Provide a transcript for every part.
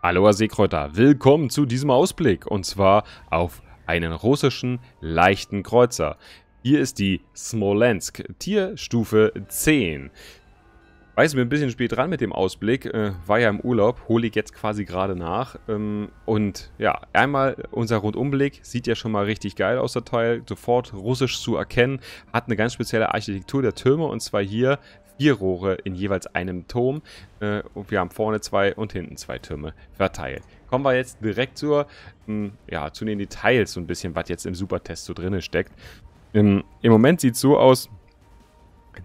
Aloha Seekräuter, willkommen zu diesem Ausblick und zwar auf einen russischen leichten Kreuzer. Hier ist die Smolensk, Tierstufe 10. Weiß jetzt mir ein bisschen spät dran mit dem Ausblick, äh, war ja im Urlaub, hole ich jetzt quasi gerade nach. Ähm, und ja, einmal unser Rundumblick, sieht ja schon mal richtig geil aus, der Teil, sofort russisch zu erkennen, hat eine ganz spezielle Architektur der Türme und zwar hier vier Rohre in jeweils einem Turm. Äh, und wir haben vorne zwei und hinten zwei Türme verteilt. Kommen wir jetzt direkt zur, ähm, ja, zu den Details, so ein bisschen, was jetzt im Supertest so drin steckt. Ähm, Im Moment sieht es so aus,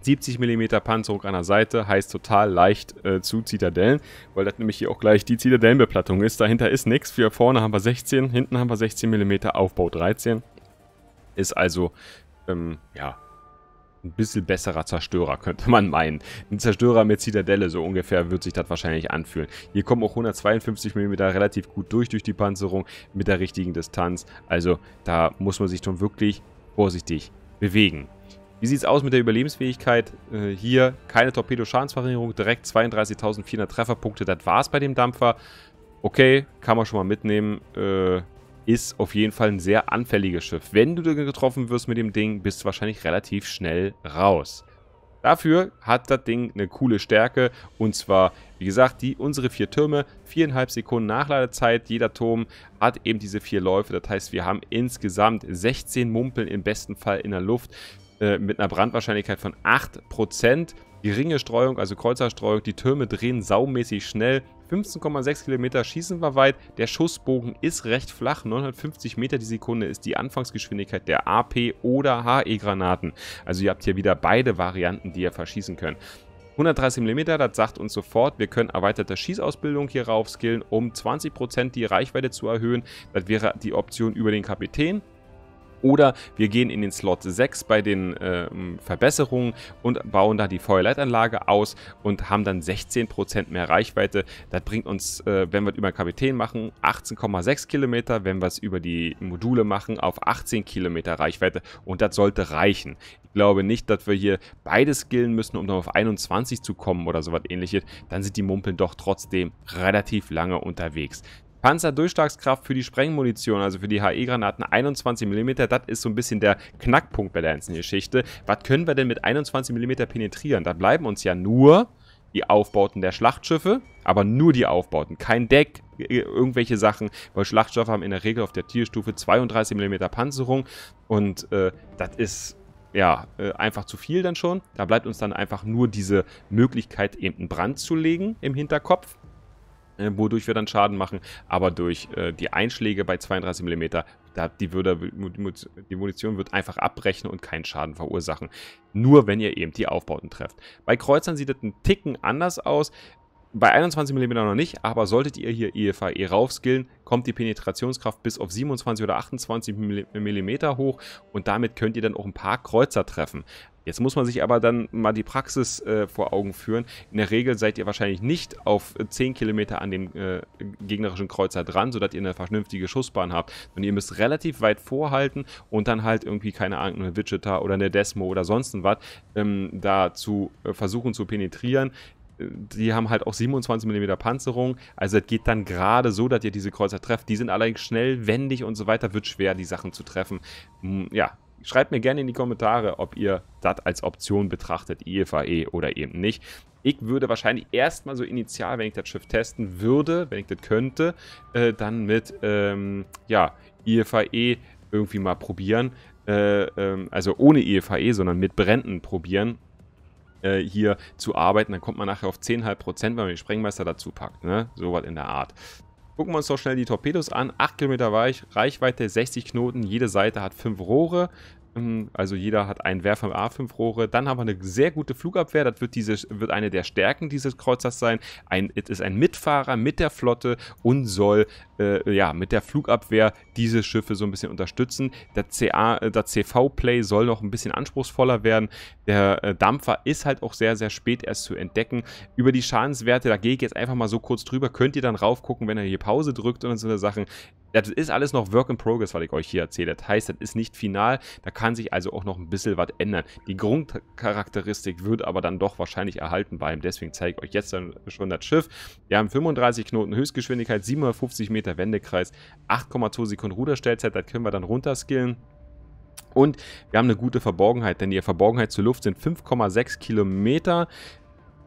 70 mm Panzerung an der Seite heißt total leicht äh, zu Zitadellen, weil das nämlich hier auch gleich die Zitadellenbeplattung ist. Dahinter ist nichts. Für vorne haben wir 16, hinten haben wir 16 mm Aufbau 13. Ist also ähm, ja, ein bisschen besserer Zerstörer, könnte man meinen. Ein Zerstörer mit Zitadelle, so ungefähr wird sich das wahrscheinlich anfühlen. Hier kommen auch 152 mm relativ gut durch, durch die Panzerung, mit der richtigen Distanz. Also da muss man sich schon wirklich vorsichtig bewegen. Wie sieht es aus mit der Überlebensfähigkeit? Äh, hier keine Torpedoschadensverringerung, direkt 32.400 Trefferpunkte, das war es bei dem Dampfer. Okay, kann man schon mal mitnehmen. Äh, ist auf jeden Fall ein sehr anfälliges Schiff. Wenn du getroffen wirst mit dem Ding, bist du wahrscheinlich relativ schnell raus. Dafür hat das Ding eine coole Stärke und zwar, wie gesagt, die unsere vier Türme, viereinhalb Sekunden Nachladezeit, jeder Turm hat eben diese vier Läufe, das heißt, wir haben insgesamt 16 Mumpeln im besten Fall in der Luft äh, mit einer Brandwahrscheinlichkeit von 8%. Geringe Streuung, also Kreuzerstreuung, die Türme drehen saumäßig schnell, 15,6 Kilometer schießen wir weit. Der Schussbogen ist recht flach. 950 Meter die Sekunde ist die Anfangsgeschwindigkeit der AP- oder HE-Granaten. Also ihr habt hier wieder beide Varianten, die ihr verschießen könnt. 130 mm, das sagt uns sofort, wir können erweiterte Schießausbildung hierauf skillen, um 20% die Reichweite zu erhöhen. Das wäre die Option über den Kapitän. Oder wir gehen in den Slot 6 bei den äh, Verbesserungen und bauen da die Feuerleitanlage aus und haben dann 16% mehr Reichweite. Das bringt uns, äh, wenn wir es über den Kapitän machen, 18,6 Kilometer. Wenn wir es über die Module machen, auf 18 Kilometer Reichweite. Und das sollte reichen. Ich glaube nicht, dass wir hier beides skillen müssen, um dann auf 21 zu kommen oder sowas ähnliches. Dann sind die Mumpeln doch trotzdem relativ lange unterwegs. Panzerdurchschlagskraft für die Sprengmunition, also für die HE-Granaten 21 mm, das ist so ein bisschen der Knackpunkt bei der ganzen Geschichte. Was können wir denn mit 21 mm penetrieren? Da bleiben uns ja nur die Aufbauten der Schlachtschiffe, aber nur die Aufbauten, kein Deck, äh, irgendwelche Sachen, weil Schlachtschiffe haben in der Regel auf der Tierstufe 32 mm Panzerung und äh, das ist ja, äh, einfach zu viel dann schon. Da bleibt uns dann einfach nur diese Möglichkeit, eben einen Brand zu legen im Hinterkopf. Äh, wodurch wir dann Schaden machen, aber durch äh, die Einschläge bei 32 mm, da die, würde, die Munition wird einfach abbrechen und keinen Schaden verursachen. Nur wenn ihr eben die Aufbauten trefft. Bei Kreuzern sieht das ein Ticken anders aus. Bei 21 mm noch nicht, aber solltet ihr hier EFAE e raufskillen, kommt die Penetrationskraft bis auf 27 oder 28 mm hoch und damit könnt ihr dann auch ein paar Kreuzer treffen. Jetzt muss man sich aber dann mal die Praxis äh, vor Augen führen. In der Regel seid ihr wahrscheinlich nicht auf 10 äh, Kilometer an dem äh, gegnerischen Kreuzer dran, sodass ihr eine vernünftige Schussbahn habt. Und ihr müsst relativ weit vorhalten und dann halt irgendwie, keine Ahnung, eine Widgeter oder eine Desmo oder sonst was ähm, da zu äh, versuchen zu penetrieren. Äh, die haben halt auch 27 mm Panzerung. Also es geht dann gerade so, dass ihr diese Kreuzer trefft. Die sind allerdings schnell, wendig und so weiter. Wird schwer, die Sachen zu treffen. Hm, ja, Schreibt mir gerne in die Kommentare, ob ihr das als Option betrachtet, IFAE e oder eben nicht. Ich würde wahrscheinlich erstmal so initial, wenn ich das Schiff testen würde, wenn ich das könnte, äh, dann mit ähm, ja, IFAE e irgendwie mal probieren. Äh, ähm, also ohne IFAE, e, sondern mit Bränden probieren äh, hier zu arbeiten, dann kommt man nachher auf 10,5%, wenn man den Sprengmeister dazu packt. Ne? So was in der Art. Gucken wir uns doch schnell die Torpedos an. 8 Kilometer Reich, Reichweite, 60 Knoten. Jede Seite hat 5 Rohre. Also jeder hat einen Werfer mit A5-Rohre. Dann haben wir eine sehr gute Flugabwehr. Das wird, diese, wird eine der Stärken dieses Kreuzers sein. Ein, es ist ein Mitfahrer mit der Flotte und soll äh, ja, mit der Flugabwehr diese Schiffe so ein bisschen unterstützen. Der, äh, der CV-Play soll noch ein bisschen anspruchsvoller werden. Der äh, Dampfer ist halt auch sehr, sehr spät erst zu entdecken. Über die Schadenswerte, da gehe ich jetzt einfach mal so kurz drüber. Könnt ihr dann raufgucken, wenn ihr hier Pause drückt und so eine Sachen. Das ist alles noch Work in Progress, was ich euch hier erzähle. Das heißt, das ist nicht final. Da kann sich also auch noch ein bisschen was ändern. Die Grundcharakteristik wird aber dann doch wahrscheinlich erhalten bleiben. Deswegen zeige ich euch jetzt schon das Schiff. Wir haben 35 Knoten Höchstgeschwindigkeit, 750 Meter Wendekreis, 8,2 Sekunden Ruderstellzeit. Das können wir dann runterskillen. Und wir haben eine gute Verborgenheit, denn die Verborgenheit zur Luft sind 5,6 Kilometer.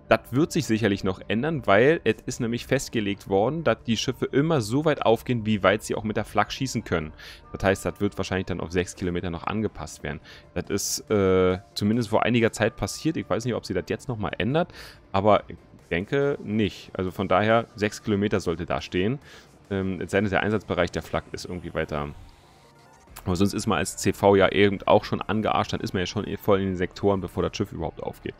Das wird sich sicherlich noch ändern, weil es ist nämlich festgelegt worden, dass die Schiffe immer so weit aufgehen, wie weit sie auch mit der Flak schießen können. Das heißt, das wird wahrscheinlich dann auf 6 Kilometer noch angepasst werden. Das ist äh, zumindest vor einiger Zeit passiert. Ich weiß nicht, ob sie das jetzt nochmal ändert, aber ich denke nicht. Also von daher, 6 Kilometer sollte da stehen. Ähm, es sei denn, der Einsatzbereich der Flak ist irgendwie weiter aber sonst ist man als CV ja eben auch schon angearscht, dann ist man ja schon voll in den Sektoren, bevor das Schiff überhaupt aufgeht.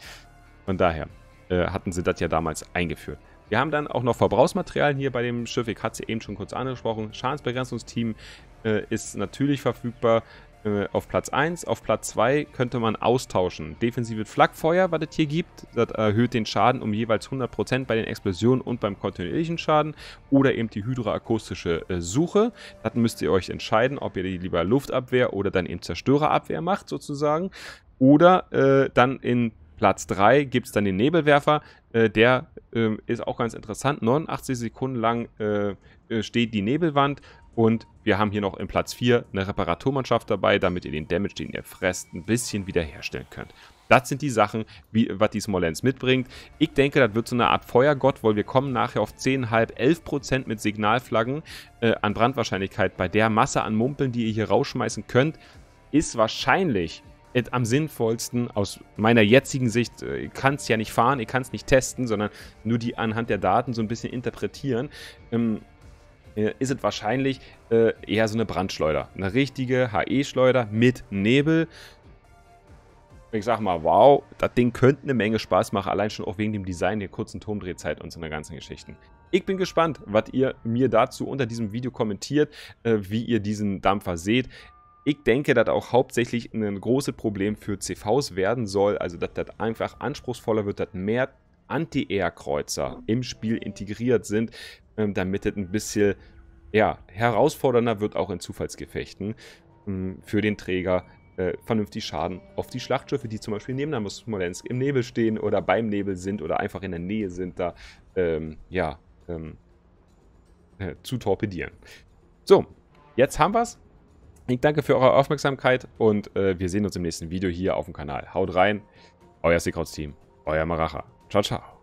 Von daher, äh, hatten sie das ja damals eingeführt. Wir haben dann auch noch Verbrauchsmaterialien hier bei dem Schiff. Ich hatte es eben schon kurz angesprochen. Schadensbegrenzungsteam äh, ist natürlich verfügbar äh, auf Platz 1. Auf Platz 2 könnte man austauschen. Defensive Flakfeuer, was es hier gibt, das erhöht den Schaden um jeweils 100% bei den Explosionen und beim kontinuierlichen Schaden. Oder eben die hydroakustische äh, Suche. Dann müsst ihr euch entscheiden, ob ihr die lieber Luftabwehr oder dann eben Zerstörerabwehr macht sozusagen. Oder äh, dann in Platz 3 gibt es dann den Nebelwerfer. Äh, der äh, ist auch ganz interessant. 89 Sekunden lang äh, äh, steht die Nebelwand. Und wir haben hier noch im Platz 4 eine Reparaturmannschaft dabei, damit ihr den Damage, den ihr fresst, ein bisschen wiederherstellen könnt. Das sind die Sachen, wie, was die Smolensk mitbringt. Ich denke, das wird so eine Art Feuergott, weil wir kommen nachher auf 10,5, 11% mit Signalflaggen äh, an Brandwahrscheinlichkeit. Bei der Masse an Mumpeln, die ihr hier rausschmeißen könnt, ist wahrscheinlich äh, am sinnvollsten aus meiner jetzigen Sicht, äh, ich kann es ja nicht fahren, ich kann es nicht testen, sondern nur die anhand der Daten so ein bisschen interpretieren, ähm, äh, ist es wahrscheinlich äh, eher so eine Brandschleuder. Eine richtige HE-Schleuder mit Nebel. Ich sag mal, wow, das Ding könnte eine Menge Spaß machen, allein schon auch wegen dem Design der kurzen Turmdrehzeit und so einer ganzen Geschichten. Ich bin gespannt, was ihr mir dazu unter diesem Video kommentiert, äh, wie ihr diesen Dampfer seht. Ich denke, dass auch hauptsächlich ein großes Problem für CVs werden soll, also dass das einfach anspruchsvoller wird, dass mehr Anti-Air-Kreuzer im Spiel integriert sind, ähm, damit es ein bisschen ja, herausfordernder wird, auch in Zufallsgefechten ähm, für den Träger äh, vernünftig Schaden auf die Schlachtschiffe, die zum Beispiel neben der Smolensk im Nebel stehen oder beim Nebel sind oder einfach in der Nähe sind, da ähm, ja, ähm, äh, zu torpedieren. So, jetzt haben wir es. Ich danke für eure Aufmerksamkeit und äh, wir sehen uns im nächsten Video hier auf dem Kanal. Haut rein, euer Seekrauts-Team, euer Maracha. Ciao, ciao.